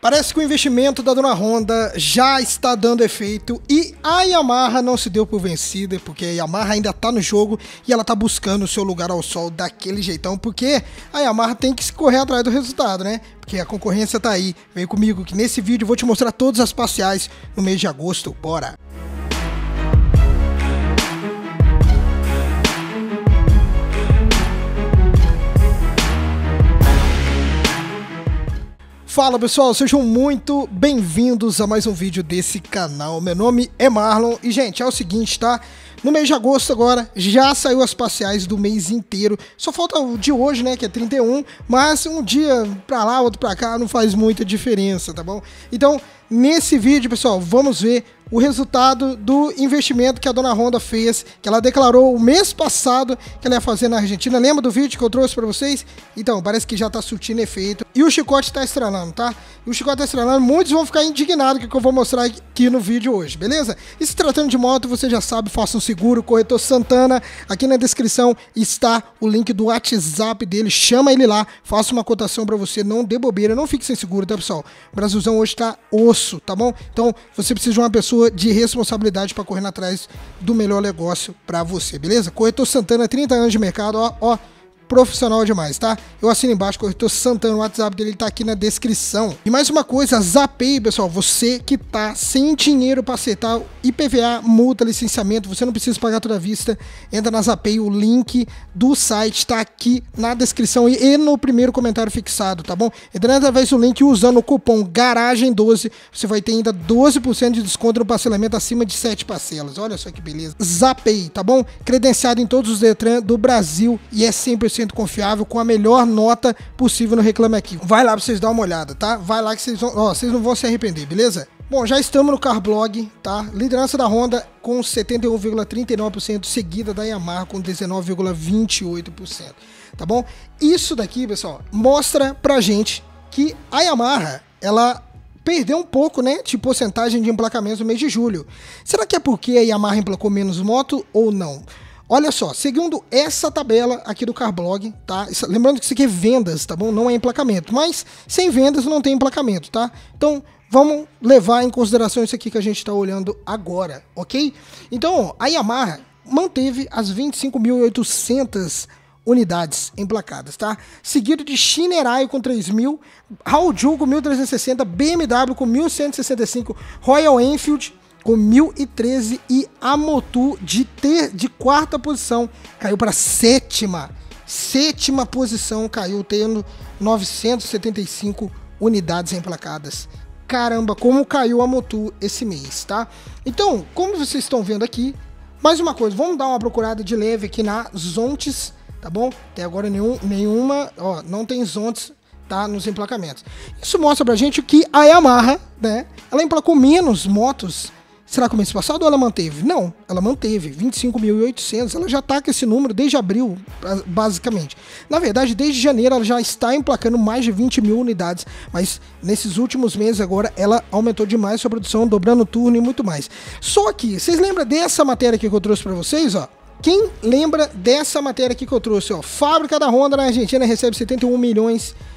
Parece que o investimento da dona Honda já está dando efeito e a Yamaha não se deu por vencida, porque a Yamaha ainda está no jogo e ela está buscando o seu lugar ao sol daquele jeitão, porque a Yamaha tem que correr atrás do resultado, né? Porque a concorrência está aí. Vem comigo que nesse vídeo eu vou te mostrar todas as parciais no mês de agosto. Bora! Fala pessoal, sejam muito bem-vindos a mais um vídeo desse canal. Meu nome é Marlon e, gente, é o seguinte, tá? No mês de agosto agora, já saiu as parciais do mês inteiro. Só falta o de hoje, né, que é 31, mas um dia pra lá, outro pra cá, não faz muita diferença, tá bom? Então, nesse vídeo, pessoal, vamos ver o resultado do investimento que a dona Honda fez, que ela declarou o mês passado que ela ia fazer na Argentina. Lembra do vídeo que eu trouxe para vocês? Então, parece que já tá surtindo efeito. E o chicote tá estralando, tá? E o chicote tá estralando. Muitos vão ficar indignados com o que eu vou mostrar aqui no vídeo hoje, beleza? E se tratando de moto, você já sabe, faça um Seguro, Corretor Santana. Aqui na descrição está o link do WhatsApp dele. Chama ele lá, faça uma cotação para você. Não dê bobeira, não fique sem seguro, tá pessoal? Brasilzão hoje tá osso, tá bom? Então você precisa de uma pessoa de responsabilidade para correr atrás do melhor negócio para você, beleza? Corretor Santana, 30 anos de mercado, ó, ó profissional demais, tá? Eu assino embaixo, corretor Santana, o WhatsApp dele tá aqui na descrição. E mais uma coisa, zapei, pessoal, você que tá sem dinheiro para aceitar IPVA, multa, licenciamento, você não precisa pagar toda a vista, entra na zapei, o link do site tá aqui na descrição e, e no primeiro comentário fixado, tá bom? Entrando através do link usando o cupom GARAGEM12, você vai ter ainda 12% de desconto no parcelamento acima de 7 parcelas. Olha só que beleza. Zapei, tá bom? Credenciado em todos os Detran do Brasil e é 100% 100% confiável, com a melhor nota possível no Reclame Aqui. Vai lá pra vocês dar uma olhada, tá? Vai lá que vocês vão, ó, vocês não vão se arrepender, beleza? Bom, já estamos no Carblog, tá? Liderança da Honda com 71,39%, seguida da Yamaha com 19,28%, tá bom? Isso daqui, pessoal, mostra pra gente que a Yamaha, ela perdeu um pouco, né, de porcentagem de emplacamentos no mês de julho. Será que é porque a Yamaha emplacou menos moto ou não? Olha só, seguindo essa tabela aqui do Carblog, tá? Lembrando que isso aqui é vendas, tá bom? Não é emplacamento, mas sem vendas não tem emplacamento, tá? Então, vamos levar em consideração isso aqui que a gente está olhando agora, ok? Então, a Yamaha manteve as 25.800 unidades emplacadas, tá? Seguido de Shinerai com 3.000, Hauju com 1.360, BMW com 1.165, Royal Enfield com 1013 e Amotu de, ter, de quarta posição caiu para sétima. Sétima posição caiu, tendo 975 unidades emplacadas. Caramba, como caiu a Motu esse mês, tá? Então, como vocês estão vendo aqui, mais uma coisa, vamos dar uma procurada de leve aqui na Zontes, tá bom? Até agora nenhum, nenhuma, ó, não tem Zontes tá, nos emplacamentos. Isso mostra pra gente que a Yamaha, né, ela emplacou menos motos Será que o mês passado ela manteve? Não, ela manteve 25.800. Ela já está com esse número desde abril, basicamente. Na verdade, desde janeiro ela já está emplacando mais de 20 mil unidades, mas nesses últimos meses agora ela aumentou demais sua produção, dobrando turno e muito mais. Só que, vocês lembram dessa matéria que eu trouxe para vocês, ó? Quem lembra dessa matéria aqui que eu trouxe, ó? Fábrica da Honda na Argentina recebe 71 milhões de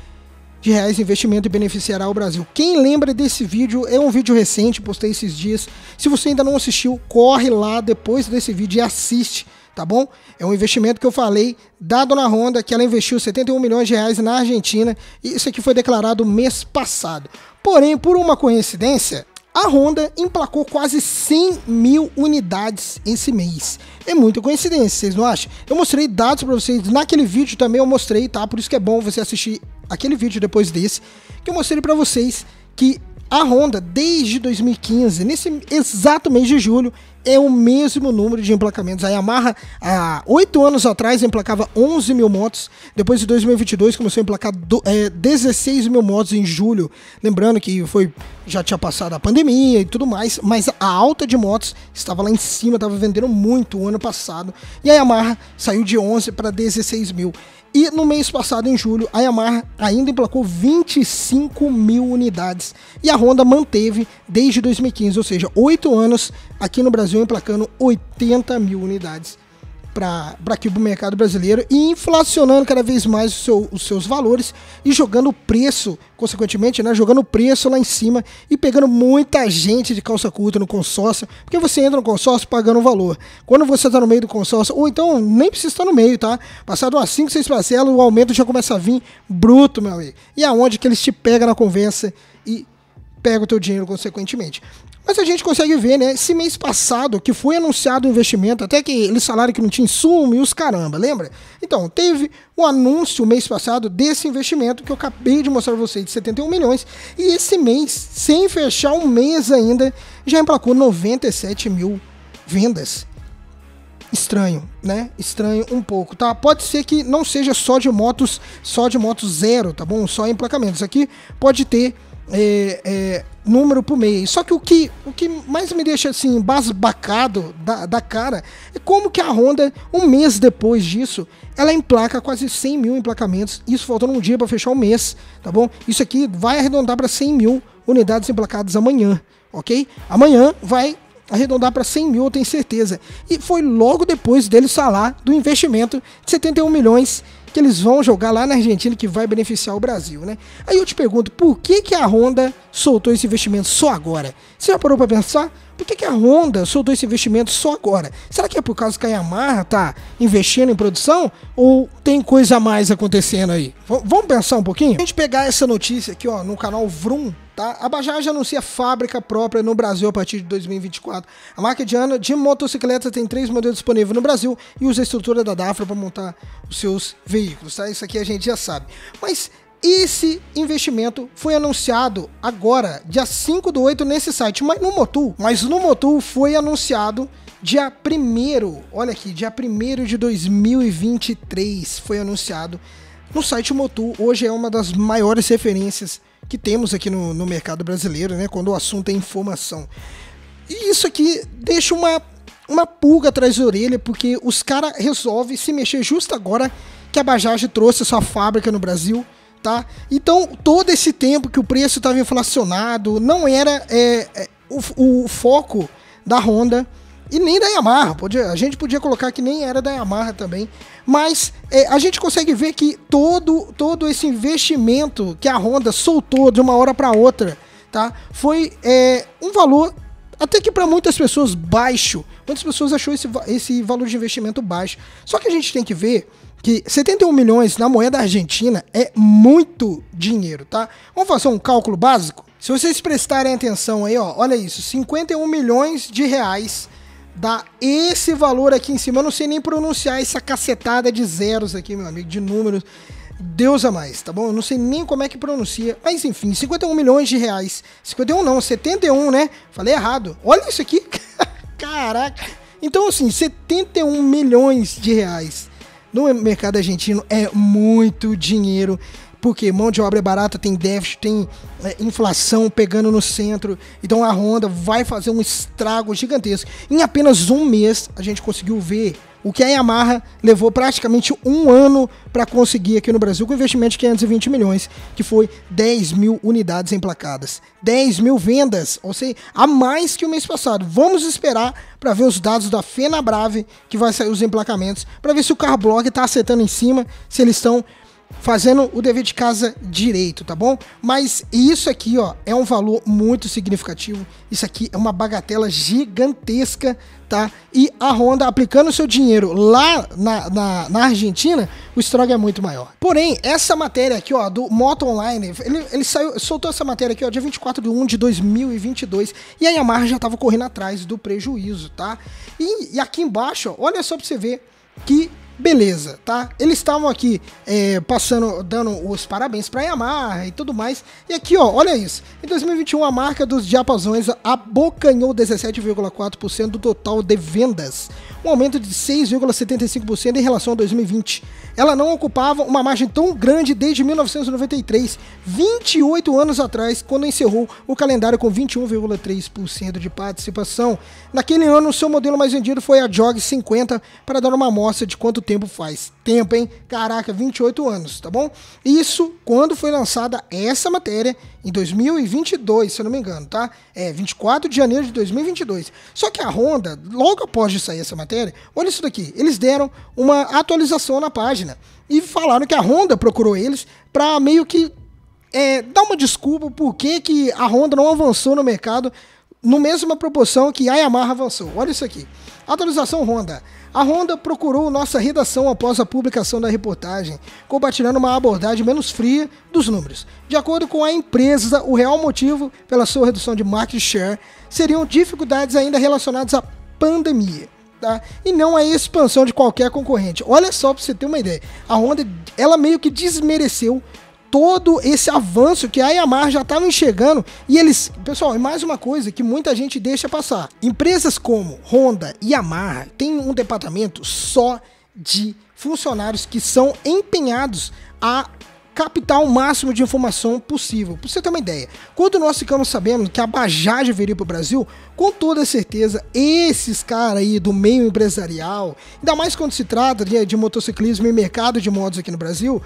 de reais de investimento e beneficiará o Brasil. Quem lembra desse vídeo? É um vídeo recente, postei esses dias. Se você ainda não assistiu, corre lá depois desse vídeo e assiste tá bom? É um investimento que eu falei da Dona Honda, que ela investiu 71 milhões de reais na Argentina, e isso aqui foi declarado mês passado. Porém, por uma coincidência, a Honda emplacou quase 100 mil unidades esse mês. É muita coincidência, vocês não acham? Eu mostrei dados para vocês naquele vídeo também, eu mostrei, tá? Por isso que é bom você assistir aquele vídeo depois desse, que eu mostrei para vocês que a Honda, desde 2015, nesse exato mês de julho, é o mesmo número de emplacamentos. A Yamaha, há oito anos atrás, emplacava 11 mil motos. Depois de 2022, começou a emplacar do, é, 16 mil motos em julho. Lembrando que foi já tinha passado a pandemia e tudo mais, mas a alta de motos estava lá em cima, estava vendendo muito o ano passado. E a Yamaha saiu de 11 para 16 mil. E no mês passado, em julho, a Yamaha ainda emplacou 25 mil unidades. E a Honda manteve desde 2015, ou seja, oito anos aqui no Brasil, emplacando 80 mil unidades para aqui para o mercado brasileiro e inflacionando cada vez mais seu, os seus valores e jogando o preço, consequentemente, né, jogando o preço lá em cima e pegando muita gente de calça curta no consórcio, porque você entra no consórcio pagando o valor. Quando você está no meio do consórcio, ou então nem precisa estar no meio, tá? Passado umas 5, 6 parcelas, o aumento já começa a vir bruto, meu amigo. E aonde que eles te pegam na conversa e pega o teu dinheiro consequentemente. Mas a gente consegue ver, né? Esse mês passado, que foi anunciado o investimento, até que eles falaram que não tinha insumo e os caramba, lembra? Então, teve um anúncio mês passado desse investimento que eu acabei de mostrar para vocês de 71 milhões. E esse mês, sem fechar um mês ainda, já emplacou 97 mil vendas. Estranho, né? Estranho um pouco, tá? Pode ser que não seja só de motos, só de motos zero, tá bom? Só emplacamentos. Aqui pode ter é, é, número por mês. Só que o que, o que mais me deixa assim, basbacado da, da cara é como que a Honda, um mês depois disso, ela emplaca quase 100 mil emplacamentos. Isso faltando um dia para fechar o mês, tá bom? Isso aqui vai arredondar para 100 mil unidades emplacadas amanhã, ok? Amanhã vai arredondar para 100 mil, eu tenho certeza. E foi logo depois dele falar do investimento de 71 milhões que eles vão jogar lá na Argentina que vai beneficiar o Brasil, né? Aí eu te pergunto, por que, que a Honda soltou esse investimento só agora? Você já parou para pensar? Por que, que a Honda soltou esse investimento só agora? Será que é por causa que a Yamaha tá investindo em produção? Ou tem coisa a mais acontecendo aí? V vamos pensar um pouquinho? A gente pegar essa notícia aqui, ó, no canal Vroom, tá? A Bajaj anuncia fábrica própria no Brasil a partir de 2024. A marca indiana de motocicleta tem três modelos disponíveis no Brasil e usa a estrutura da Dafra para montar os seus veículos, tá? Isso aqui a gente já sabe. Mas esse investimento foi anunciado agora, dia 5 do 8, nesse site, mas no Motul. Mas no Motul foi anunciado dia 1 olha aqui, dia 1 de 2023 foi anunciado no site Motul. Hoje é uma das maiores referências que temos aqui no, no mercado brasileiro, né? Quando o assunto é informação. E isso aqui deixa uma, uma pulga atrás da orelha, porque os caras resolvem se mexer justo agora que a Bajaj trouxe sua fábrica no Brasil tá? Então, todo esse tempo que o preço estava inflacionado, não era é, é o, o, foco da Honda e nem da Yamaha. Podia, a gente podia colocar que nem era da Yamaha também. Mas é, a gente consegue ver que todo, todo esse investimento que a Honda soltou de uma hora para outra, tá? Foi é, um valor até que para muitas pessoas baixo. Muitas pessoas achou esse, esse valor de investimento baixo. Só que a gente tem que ver que 71 milhões na moeda argentina é muito dinheiro, tá? Vamos fazer um cálculo básico? Se vocês prestarem atenção aí, ó, olha isso, 51 milhões de reais dá esse valor aqui em cima. Eu não sei nem pronunciar essa cacetada de zeros aqui, meu amigo, de números. Deus a mais, tá bom? Eu não sei nem como é que pronuncia, mas enfim, 51 milhões de reais. 51 não, 71, né? Falei errado. Olha isso aqui. Caraca. Então, assim, 71 milhões de reais no mercado argentino é muito dinheiro porque mão de obra é barata, tem déficit, tem é, inflação pegando no centro. Então a Honda vai fazer um estrago gigantesco. Em apenas um mês, a gente conseguiu ver o que a Yamaha levou praticamente um ano para conseguir aqui no Brasil, com investimento de 520 milhões, que foi 10 mil unidades emplacadas. 10 mil vendas, ou seja, a mais que o mês passado. Vamos esperar para ver os dados da FenaBrave, que vai sair os emplacamentos, para ver se o Carblog está acertando em cima, se eles estão fazendo o dever de casa direito, tá bom? Mas isso aqui, ó, é um valor muito significativo. Isso aqui é uma bagatela gigantesca, tá? E a Honda aplicando seu dinheiro lá na, na, na Argentina, o estrago é muito maior. Porém, essa matéria aqui, ó, do Moto Online, ele, ele saiu, soltou essa matéria aqui, ó, dia 24 de 1 de 2022, e a Yamaha já tava correndo atrás do prejuízo, tá? E, e aqui embaixo, ó, olha só pra você ver que beleza, tá? Eles estavam aqui é, passando, dando os parabéns para a Yamaha e tudo mais. E aqui, ó, olha isso. Em 2021, a marca dos diapasões abocanhou 17,4% do total de vendas, um aumento de 6,75% em relação a 2020. Ela não ocupava uma margem tão grande desde 1993, 28 anos atrás, quando encerrou o calendário com 21,3% de participação. Naquele ano, seu modelo mais vendido foi a Jog 50, para dar uma amostra de quanto tempo faz tempo, hein? Caraca, 28 anos, tá bom? Isso quando foi lançada essa matéria em 2022, se eu não me engano, tá? É, 24 de janeiro de 2022. Só que a Honda, logo após de sair essa matéria, olha isso daqui, eles deram uma atualização na página e falaram que a Honda procurou eles para meio que é, dar uma desculpa por que, que a Honda não avançou no mercado no mesma proporção que a Yamaha avançou. Olha isso aqui. Atualização Honda. A Honda procurou nossa redação após a publicação da reportagem, compartilhando uma abordagem menos fria dos números. De acordo com a empresa, o real motivo pela sua redução de market share seriam dificuldades ainda relacionadas à pandemia. Tá? E não a expansão de qualquer concorrente. Olha só para você ter uma ideia. A Honda, ela meio que desmereceu todo esse avanço que a Yamaha já estava enxergando e eles, pessoal, e mais uma coisa que muita gente deixa passar. Empresas como Honda e Yamaha têm um departamento só de funcionários que são empenhados a captar o máximo de informação possível. Para você ter uma ideia, quando nós ficamos sabendo que a Bajaj viria para o Brasil, com toda certeza, esses caras aí do meio empresarial, ainda mais quando se trata de, de motociclismo e mercado de motos aqui no Brasil,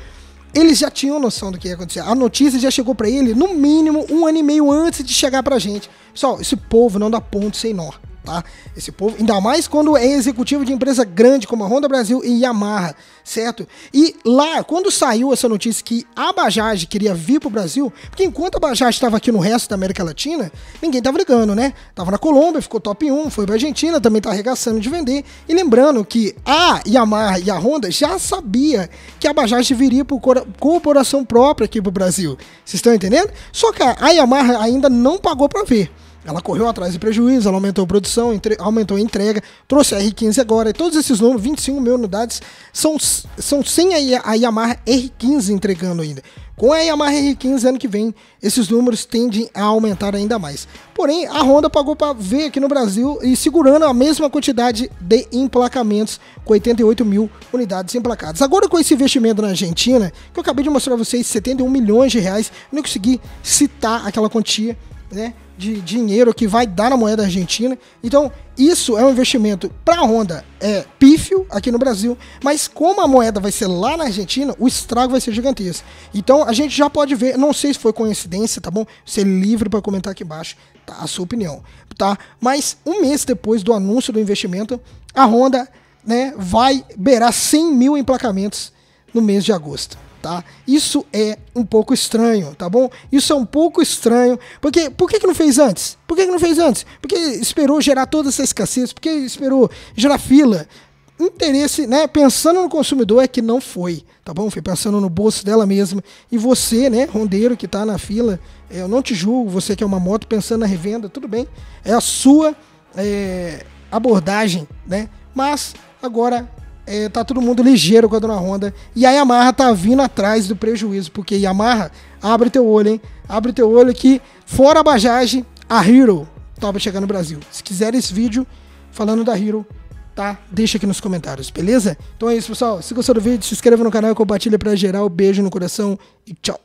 eles já tinham noção do que ia acontecer. A notícia já chegou para ele, no mínimo, um ano e meio antes de chegar pra gente. Pessoal, esse povo não dá ponto sem nó tá? Esse povo, ainda mais quando é executivo de empresa grande como a Honda Brasil e Yamaha, certo? E lá, quando saiu essa notícia que a Bajaj queria vir pro Brasil, porque enquanto a Bajaj estava aqui no resto da América Latina, ninguém tava ligando, né? Tava na Colômbia, ficou top 1, foi pra Argentina, também tá arregaçando de vender. E lembrando que a Yamaha e a Honda já sabia que a Bajaj viria por corporação própria aqui pro Brasil. Vocês estão entendendo? Só que a Yamaha ainda não pagou para ver. Ela correu atrás de prejuízo, ela aumentou a produção, entre, aumentou a entrega, trouxe a R15 agora, e todos esses números, 25 mil unidades, são, são sem a, Yamaha R15 entregando ainda. Com a Yamaha R15 ano que vem, esses números tendem a aumentar ainda mais. Porém, a Honda pagou para ver aqui no Brasil e segurando a mesma quantidade de emplacamentos, com 88 mil unidades emplacadas. Agora, com esse investimento na Argentina, que eu acabei de mostrar para vocês, 71 milhões de reais, não consegui citar aquela quantia, né? de dinheiro que vai dar na moeda argentina. Então, isso é um investimento para a Honda é pífio aqui no Brasil, mas como a moeda vai ser lá na Argentina, o estrago vai ser gigantesco. Então, a gente já pode ver, não sei se foi coincidência, tá bom? Ser é livre para comentar aqui embaixo tá, a sua opinião, tá? Mas um mês depois do anúncio do investimento, a Honda, né, vai beirar 100 mil emplacamentos no mês de agosto tá? Isso é um pouco estranho, tá bom? Isso é um pouco estranho, porque por que, que não fez antes? Por que, que não fez antes? Porque esperou gerar toda essa escassez, porque esperou gerar fila, interesse, né, pensando no consumidor é que não foi, tá bom? Foi pensando no bolso dela mesma. E você, né, rondeiro que está na fila, é, eu não te julgo, você que é uma moto pensando na revenda, tudo bem. É a sua é, abordagem, né? Mas agora é, tá todo mundo ligeiro com a dona Honda. E a Yamaha tá vindo atrás do prejuízo, porque Yamaha, abre teu olho, hein? Abre teu olho que, fora a Bajaj, a Hero tá pra chegar no Brasil. Se quiser esse vídeo falando da Hero, tá? Deixa aqui nos comentários, beleza? Então é isso, pessoal. Se gostou do vídeo, se inscreva no canal e compartilha pra geral. Beijo no coração e tchau.